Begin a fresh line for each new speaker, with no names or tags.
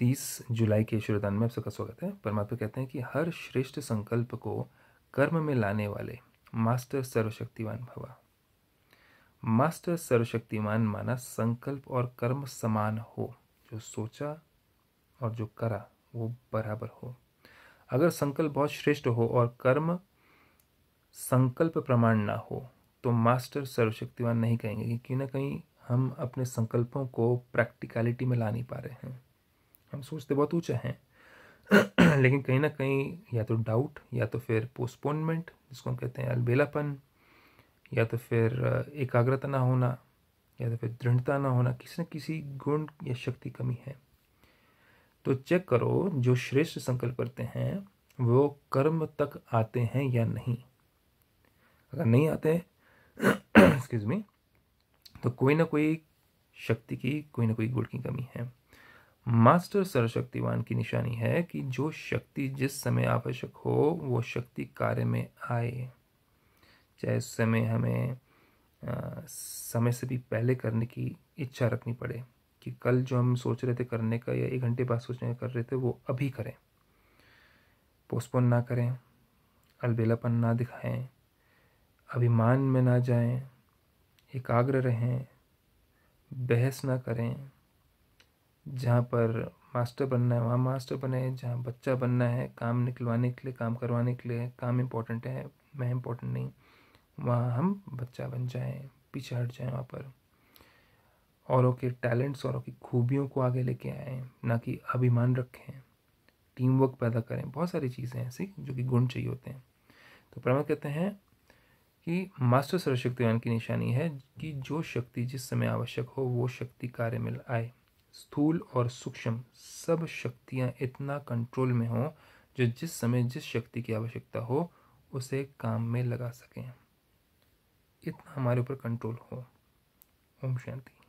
तीस जुलाई के ईश्वरदान में आप सबका स्वागत है परमात्मा कहते हैं कि हर श्रेष्ठ संकल्प को कर्म में लाने वाले मास्टर सर्वशक्तिवान भवा मास्टर सर्वशक्तिमान माना संकल्प और कर्म समान हो जो सोचा और जो करा वो बराबर हो अगर संकल्प बहुत श्रेष्ठ हो और कर्म संकल्प प्रमाण ना हो तो मास्टर सर्वशक्तिवान नहीं कहेंगे कि क्यों ना कहीं हम अपने संकल्पों को प्रैक्टिकलिटी में ला नहीं पा रहे हैं हम सोचते बहुत ऊँचे हैं लेकिन कहीं ना कहीं या तो डाउट या तो फिर पोस्टपोनमेंट जिसको हम कहते हैं अलबेलापन या तो फिर एकाग्रता ना होना या तो फिर दृढ़ता ना होना किसी न किसी गुण या शक्ति कमी है तो चेक करो जो श्रेष्ठ संकल्प करते हैं वो कर्म तक आते हैं या नहीं अगर नहीं आते एक्सक्यूज मी तो कोई ना कोई शक्ति की कोई ना कोई गुण की कमी है मास्टर सर्वशक्तिवान की निशानी है कि जो शक्ति जिस समय आवश्यक हो वो शक्ति कार्य में आए चाहे उस समय हमें आ, समय से भी पहले करने की इच्छा रखनी पड़े कि कल जो हम सोच रहे थे करने का या एक घंटे बाद सोचने का कर रहे थे वो अभी करें पोस्टपोन ना करें अलबेलापन ना दिखाएं अभिमान में ना जाएं, एकाग्र रहें बहस ना करें जहाँ पर मास्टर बनना है वहाँ मास्टर बने जहाँ बच्चा बनना है काम निकलवाने के लिए काम करवाने के लिए काम इम्पोर्टेंट है मैं इम्पोर्टेंट नहीं वहाँ हम बच्चा बन जाएँ पीछे हट जाएँ वहाँ पर औरों के टैलेंट्स औरों की खूबियों को आगे लेके आए ना कि अभिमान रखें टीम वर्क पैदा करें बहुत सारी चीज़ें ऐसी जो कि गुण चाहिए होते हैं तो प्रमा कहते हैं कि मास्टर सर्वशक्तिवान की निशानी है कि जो शक्ति जिस समय आवश्यक हो वो शक्ति कार्य में आए स्थूल और सूक्ष्म सब शक्तियाँ इतना कंट्रोल में हों जो जिस समय जिस शक्ति की आवश्यकता हो उसे काम में लगा सकें इतना हमारे ऊपर कंट्रोल हो ओम शांति